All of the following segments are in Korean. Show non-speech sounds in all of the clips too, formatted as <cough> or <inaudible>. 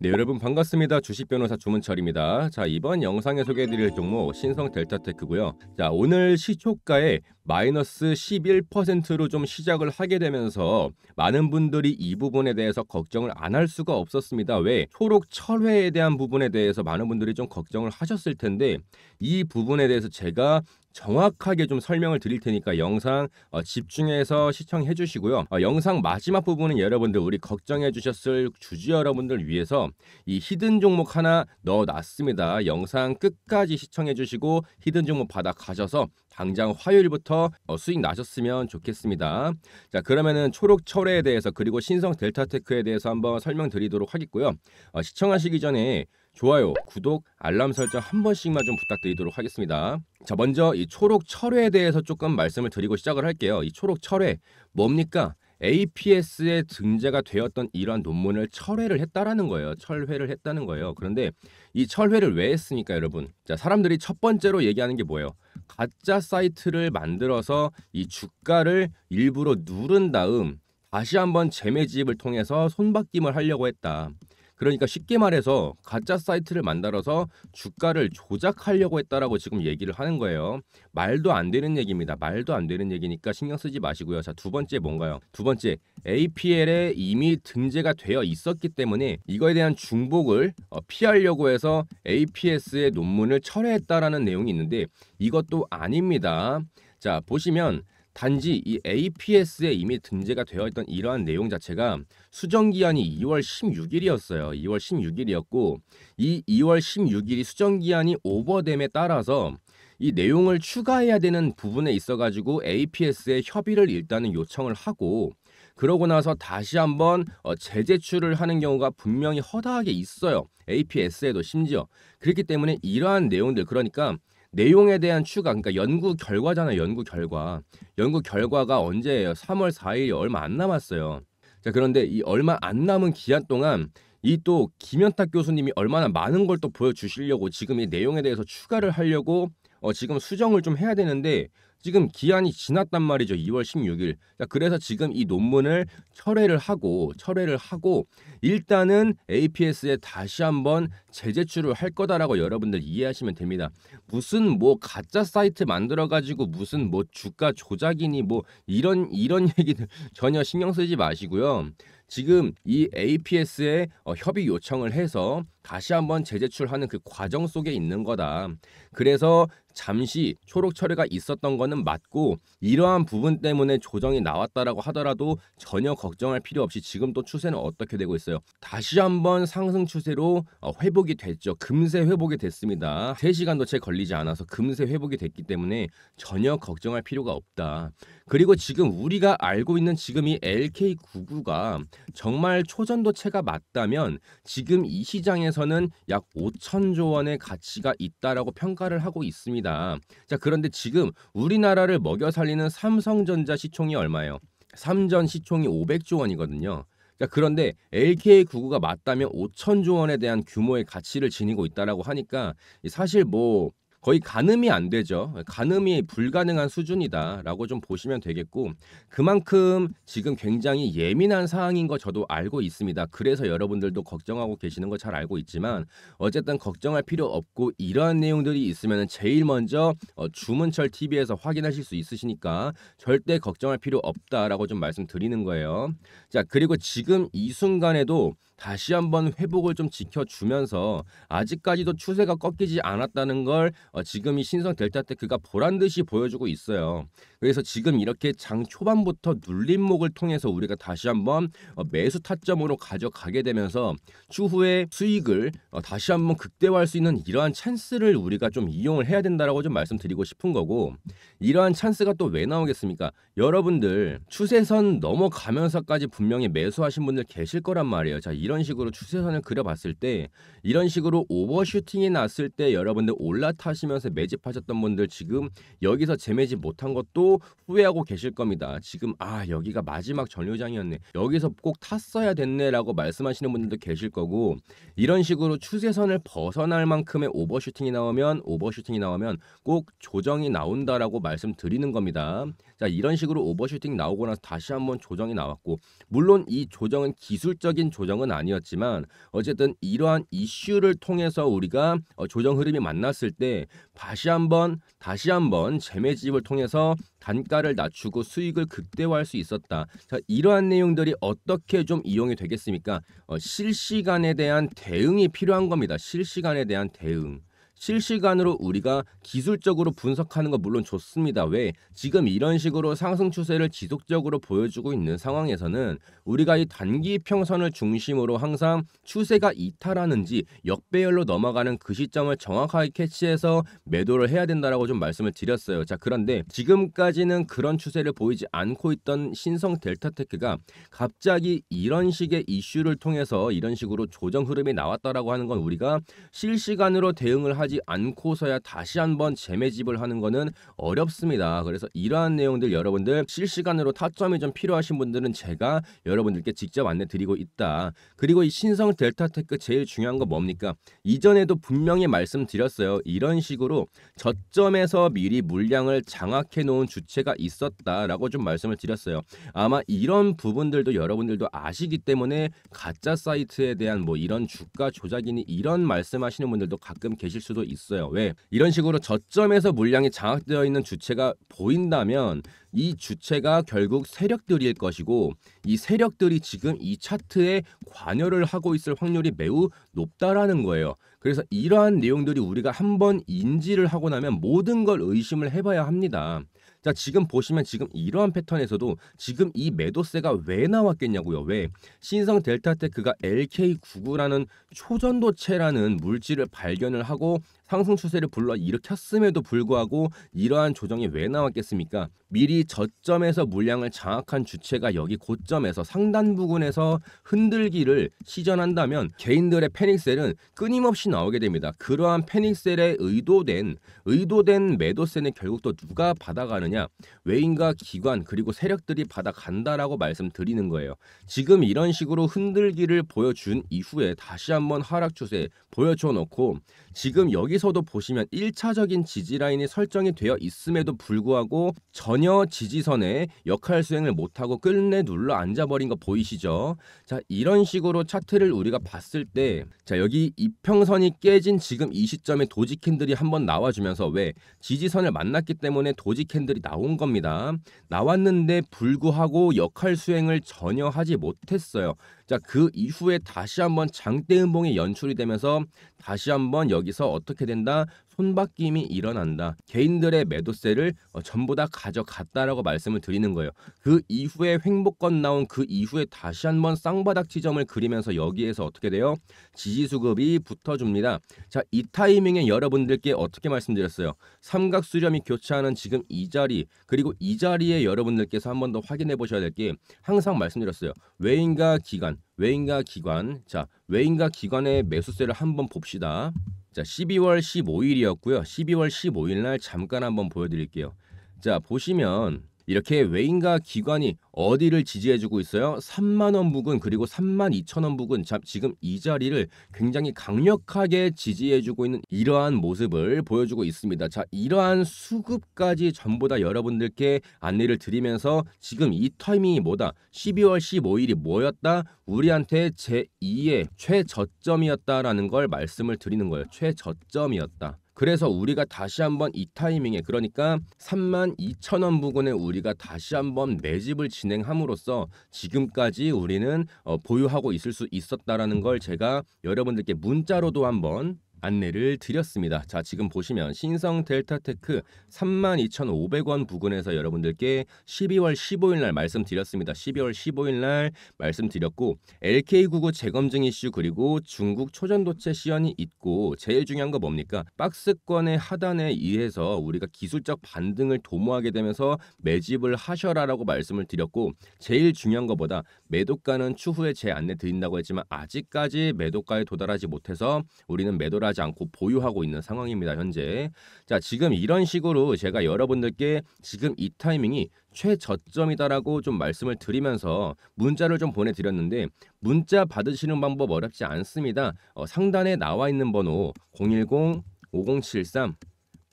네 여러분 반갑습니다 주식변호사 주문철입니다 자 이번 영상에 소개해드릴 종목 신성 델타테크고요 자 오늘 시초가에 마이너스 11%로 좀 시작을 하게 되면서 많은 분들이 이 부분에 대해서 걱정을 안 할 수가 없었습니다 왜 초록 철회에 대한 부분에 대해서 많은 분들이 좀 걱정을 하셨을 텐데 이 부분에 대해서 제가 정확하게 좀 설명을 드릴 테니까 영상 어, 집중해서 시청해 주시고요. 어, 영상 마지막 부분은 여러분들 우리 걱정해 주셨을 주주 여러분들 위해서 이 히든 종목 하나 넣어놨습니다. 영상 끝까지 시청해 주시고 히든 종목 받아 가셔서 당장 화요일부터 어, 수익 나셨으면 좋겠습니다. 자 그러면은 초록 철회에 대해서 그리고 신성 델타테크에 대해서 한번 설명드리도록 하겠고요. 어, 시청하시기 전에 좋아요, 구독, 알람 설정 한 번씩만 좀 부탁드리도록 하겠습니다. 자, 먼저 이 초록 철회에 대해서 조금 말씀을 드리고 시작을 할게요. 이 초록 철회 뭡니까? APS에 등재가 되었던 이러한 논문을 철회를 했다라는 거예요. 철회를 했다는 거예요. 그런데 이 철회를 왜 했습니까, 여러분? 자, 사람들이 첫 번째로 얘기하는 게 뭐예요? 가짜 사이트를 만들어서 이 주가를 일부러 누른 다음 다시 한번 재매집을 통해서 손바뀜을 하려고 했다. 그러니까 쉽게 말해서 가짜 사이트를 만들어서 주가를 조작하려고 했다라고 지금 얘기를 하는 거예요. 말도 안 되는 얘기입니다. 말도 안 되는 얘기니까 신경 쓰지 마시고요. 자, 두 번째 뭔가요? 두 번째 APL에 이미 등재가 되어 있었기 때문에 이거에 대한 중복을 어, 피하려고 해서 APS의 논문을 철회했다라는 내용이 있는데 이것도 아닙니다. 자, 보시면 단지 이 APS에 이미 등재가 되어 있던 이러한 내용 자체가 수정 기한이 2월 16일이었어요. 2월 16일이었고 이 2월 16일이 수정 기한이 오버됨에 따라서 이 내용을 추가해야 되는 부분에 있어 가지고 APS에 협의를 일단은 요청을 하고 그러고 나서 다시 한번 어, 재제출을 하는 경우가 분명히 허다하게 있어요. APS에도 심지어 그렇기 때문에 이러한 내용들 그러니까 내용에 대한 추가 그러니까 연구 결과잖아요. 연구 결과. 연구 결과가 언제예요? 3월 4일이 얼마 안 남았어요. 자, 그런데 이 얼마 안 남은 기한 동안 이 또 김현탁 교수님이 얼마나 많은 걸 또 보여주시려고 지금 이 내용에 대해서 추가를 하려고 어, 지금 수정을 좀 해야 되는데 지금 기한이 지났단 말이죠. 2월 16일. 그래서 지금 이 논문을 철회를 하고 철회를 하고 일단은 APS에 다시 한번 재제출을 할 거다라고 여러분들 이해하시면 됩니다. 무슨 뭐 가짜 사이트 만들어 가지고 무슨 뭐 주가 조작이니 뭐 이런 이런 <laughs> 얘기들 전혀 신경 쓰지 마시고요. 지금 이 APS에 어, 협의 요청을 해서 다시 한번 재제출하는 그 과정 속에 있는 거다. 그래서 잠시 초록 처리가 있었던 거는 맞고 이러한 부분 때문에 조정이 나왔다라고 하더라도 전혀 걱정할 필요 없이 지금 또 추세는 어떻게 되고 있어요? 다시 한번 상승 추세로 어, 회복이 됐죠. 금세 회복이 됐습니다. 3시간도 채 걸리지 않아서 금세 회복이 됐기 때문에 전혀 걱정할 필요가 없다. 그리고 지금 우리가 알고 있는 지금 이 LK99가 정말 초전도체가 맞다면 지금 이 시장에서 시에서는약 5천조 원의 가치가 있다라고 평가를 하고 있습니다. 자, 그런데 지금 우리나라를 먹여 살리는 삼성전자 시총이 얼마예요? 삼전 시총이 500조 원이거든요. 자, 그런데 LK99가 맞다면 5천조 원에 대한 규모의 가치를 지니고 있다라고 하니까 사실 뭐 거의 가늠이 안 되죠. 가늠이 불가능한 수준이다라고 좀 보시면 되겠고 그만큼 지금 굉장히 예민한 상황인 거 저도 알고 있습니다. 그래서 여러분들도 걱정하고 계시는 거 잘 알고 있지만 어쨌든 걱정할 필요 없고 이러한 내용들이 있으면 제일 먼저 어, 주문철 TV에서 확인하실 수 있으시니까 절대 걱정할 필요 없다라고 좀 말씀드리는 거예요. 자 그리고 지금 이 순간에도 다시 한번 회복을 좀 지켜주면서 아직까지도 추세가 꺾이지 않았다는 걸 어, 지금 이 신성 될때그가 보란 듯이 보여주고 있어요. 그래서 지금 이렇게 장 초반부터 눌림목을 통해서 우리가 다시 한번 어, 매수 타점으로 가져가게 되면서 추후에 수익을 어, 다시 한번 극대화할 수 있는 이러한 찬스를 우리가 좀 이용을 해야 된다라고 좀 말씀드리고 싶은 거고 이러한 찬스가 또 왜 나오겠습니까? 여러분들 추세선 넘어가면서까지 분명히 매수하신 분들 계실 거란 말이에요. 자, 이런 식으로 추세선을 그려봤을 때 이런 식으로 오버슈팅이 났을 때 여러분들 올라타시면서 매집하셨던 분들 지금 여기서 재매집 못한 것도 후회하고 계실 겁니다. 지금 아 여기가 마지막 전류장이었네. 여기서 꼭 탔어야 됐네라고 말씀하시는 분들도 계실 거고 이런 식으로 추세선을 벗어날 만큼의 오버슈팅이 나오면 오버슈팅이 나오면 꼭 조정이 나온다라고 말씀드리는 겁니다. 자 이런 식으로 오버슈팅 나오고 나서 다시 한번 조정이 나왔고 물론 이 조정은 기술적인 조정은 아니었지만 어쨌든 이러한 이슈를 통해서 우리가 어, 조정 흐름이 만났을 때 다시 한번 다시 한번 재매집을 통해서 단가를 낮추고 수익을 극대화할 수 있었다. 자, 이러한 내용들이 어떻게 좀 이용이 되겠습니까? 어, 실시간에 대한 대응이 필요한 겁니다. 실시간에 대한 대응. 실시간으로 우리가 기술적으로 분석하는 건 물론 좋습니다. 왜 지금 이런 식으로 상승 추세를 지속적으로 보여주고 있는 상황에서는 우리가 이 단기 평선을 중심으로 항상 추세가 이탈하는지 역배열로 넘어가는 그 시점을 정확하게 캐치해서 매도를 해야 된다라고 좀 말씀을 드렸어요. 자, 그런데 지금까지는 그런 추세를 보이지 않고 있던 신성 델타테크가 갑자기 이런 식의 이슈를 통해서 이런 식으로 조정 흐름이 나왔다라고 하는 건 우리가 실시간으로 대응을 하지 하지 않고서야 다시 한번 재매집을 하는 것은 어렵습니다. 그래서 이러한 내용들 여러분들 실시간으로 타점이 좀 필요하신 분들은 제가 여러분들께 직접 안내 드리고 있다. 그리고 이 신성 델타테크 제일 중요한 거 뭡니까? 이전에도 분명히 말씀드렸어요. 이런 식으로 저점에서 미리 물량을 장악해 놓은 주체가 있었다라고 좀 말씀을 드렸어요. 아마 이런 부분들도 여러분들도 아시기 때문에 가짜 사이트에 대한 뭐 이런 주가 조작이니 이런 말씀하시는 분들도 가끔 계실 수도 경도 있어요. 왜? 이런 식으로 저점에서 물량이 장악되어 있는 주체가 보인다면 이 주체가 결국 세력들일 것이고 이 세력들이 지금 이 차트에 관여를 하고 있을 확률이 매우 높다라는 거예요. 그래서 이러한 내용들이 우리가 한번 인지를 하고 나면 모든 걸 의심을 해봐야 합니다. 자, 지금 보시면 지금 이러한 패턴에서도 지금 이 매도세가 왜 나왔겠냐고요. 왜? 신성 델타테크가 LK99라는 초전도체라는 물질을 발견을 하고 상승 추세를 불러 일으켰음에도 불구하고 이러한 조정이 왜 나왔겠습니까? 미리 저점에서 물량을 장악한 주체가 여기 고점에서 상단 부근에서 흔들기를 시전한다면 개인들의 패닉셀은 끊임없이 나오게 됩니다. 그러한 패닉셀의 의도된 의도된 매도세는 결국 또 누가 받아가느냐 외인과 기관 그리고 세력들이 받아간다라고 말씀드리는 거예요. 지금 이런 식으로 흔들기를 보여준 이후에 다시 한번 하락 추세 보여줘 놓고 지금 여기서도 보시면 1차적인 지지 라인이 설정이 되어 있음에도 불구하고 전 전혀 지지선에 역할 수행을 못하고 끝내 눌러 앉아버린 거 보이시죠? 자 이런 식으로 차트를 우리가 봤을 때자 여기 이평선이 깨진 지금 이 시점에 도지 캔들이 한번 나와주면서 왜 지지선을 만났기 때문에 도지 캔들이 나온 겁니다. 나왔는데 불구하고 역할 수행을 전혀 하지 못했어요. 자, 그 이후에 다시 한번 장대음봉이 연출이 되면서 다시 한번 여기서 어떻게 된다? 손바뀜이 일어난다. 개인들의 매도세를 어, 전부 다 가져갔다라고 말씀을 드리는 거예요. 그 이후에 횡보권 나온 그 이후에 다시 한번 쌍바닥 지점을 그리면서 여기에서 어떻게 돼요? 지지 수급이 붙어줍니다. 자, 이 타이밍에 여러분들께 어떻게 말씀드렸어요? 삼각 수렴이 교차하는 지금 이 자리 그리고 이 자리에 여러분들께서 한번 더 확인해 보셔야 될 게 항상 말씀드렸어요. 외인과 기관, 외인과 기관, 자 외인과 기관의 매수세를 한번 봅시다. 자, 12월 15일이었고요. 12월 15일 날 잠깐 한번 보여드릴게요. 자, 보시면 이렇게 외인과 기관이 어디를 지지해주고 있어요? 3만 원 부근 그리고 3만 2천 원 부근 지금 이 자리를 굉장히 강력하게 지지해주고 있는 이러한 모습을 보여주고 있습니다. 자, 이러한 수급까지 전부 다 여러분들께 안내를 드리면서 지금 이 타이밍이 뭐다? 12월 15일이 뭐였다? 우리한테 제2의 최저점이었다라는 걸 말씀을 드리는 거예요. 최저점이었다. 그래서 우리가 다시 한번 이 타이밍에 그러니까 3만 2천 원 부근에 우리가 다시 한번 매집을 진행함으로써 지금까지 우리는 어, 보유하고 있을 수 있었다라는 걸 제가 여러분들께 문자로도 한번 안내를 드렸습니다. 자, 지금 보시면 신성 델타테크 32,500원 부근에서 여러분들께 12월 15일 날 말씀드렸습니다. 12월 15일 날 말씀드렸고 LK99 재검증 이슈 그리고 중국 초전도체 시연이 있고 제일 중요한 거 뭡니까? 박스권의 하단에 의해서 우리가 기술적 반등을 도모하게 되면서 매집을 하셔라라고 말씀을 드렸고 제일 중요한 거보다 매도가는 추후에 제 안내 드린다고 했지만 아직까지 매도가에 도달하지 못해서 우리는 매도를 하지 않고 보유하고 있는 상황입니다. 현재. 자, 지금 이런 식으로 제가 여러분들께 지금 이 타이밍이 최저점이다라고 좀 말씀을 드리면서 문자를 좀 보내드렸는데 문자 받으시는 방법 어렵지 않습니다. 어, 상단에 나와 있는 번호 010 5073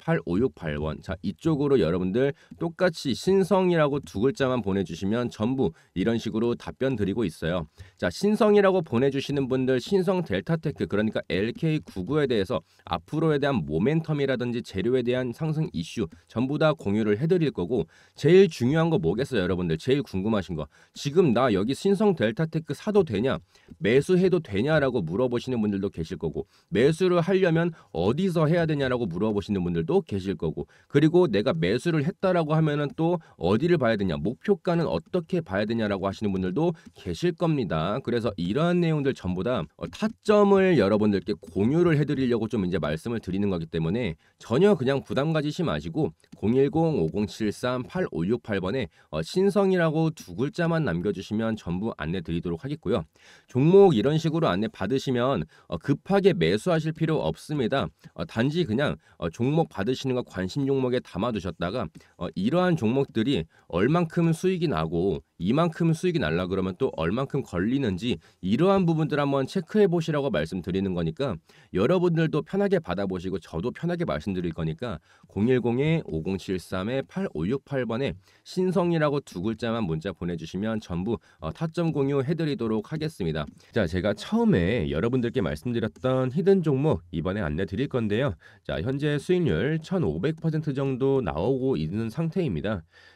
8568원. 자, 이쪽으로 여러분들 똑같이 신성이라고 두 글자만 보내주시면 전부 이런 식으로 답변 드리고 있어요. 자, 신성이라고 보내주시는 분들 신성 델타테크 그러니까 LK99에 대해서 앞으로에 대한 모멘텀이라든지 재료에 대한 상승 이슈 전부 다 공유를 해드릴 거고 제일 중요한 거 뭐겠어요, 여러분들? 제일 궁금하신 거. 지금 나 여기 신성 델타테크 사도 되냐? 매수해도 되냐라고 물어보시는 분들도 계실 거고 매수를 하려면 어디서 해야 되냐라고 물어보시는 분들도 분들도 계실 거고 그리고 내가 매수를 했다라고 하면은 또 어디를 봐야 되냐 목표가는 어떻게 봐야 되냐라고 하시는 분들도 계실 겁니다. 그래서 이러한 내용들 전부 다 어, 타점을 여러분들께 공유를 해드리려고 좀 이제 말씀을 드리는 거기 때문에 전혀 그냥 부담 가지시 마시고 010-5073-8568번에 어, 신성이라고 두 글자만 남겨주시면 전부 안내 드리도록 하겠고요. 종목 이런 식으로 안내 받으시면 어, 급하게 매수하실 필요 없습니다. 단지 그냥 종목 받 받으시는 거 관심 종목에 담아두셨다가 어, 이러한 종목들이 얼만큼 수익이 나고 이만큼 수익이 날라 그러면 또 얼만큼 걸리는지 이러한 부분들 한번 체크해 보시라고 말씀드리는 거니까 여러분들도 편하게 받아보시고 저도 편하게 말씀드릴 거니까 010-5073-8568번에 신성이라고 두 글자만 문자 보내주시면 전부 어, 타점 공유해드리도록 하겠습니다. 자 제가 처음에 여러분들께 말씀드렸던 히든 종목 이번에 안내 드릴 건데요. 자 현재 수익률 1500% 정도 나오고 있는 상태입니다.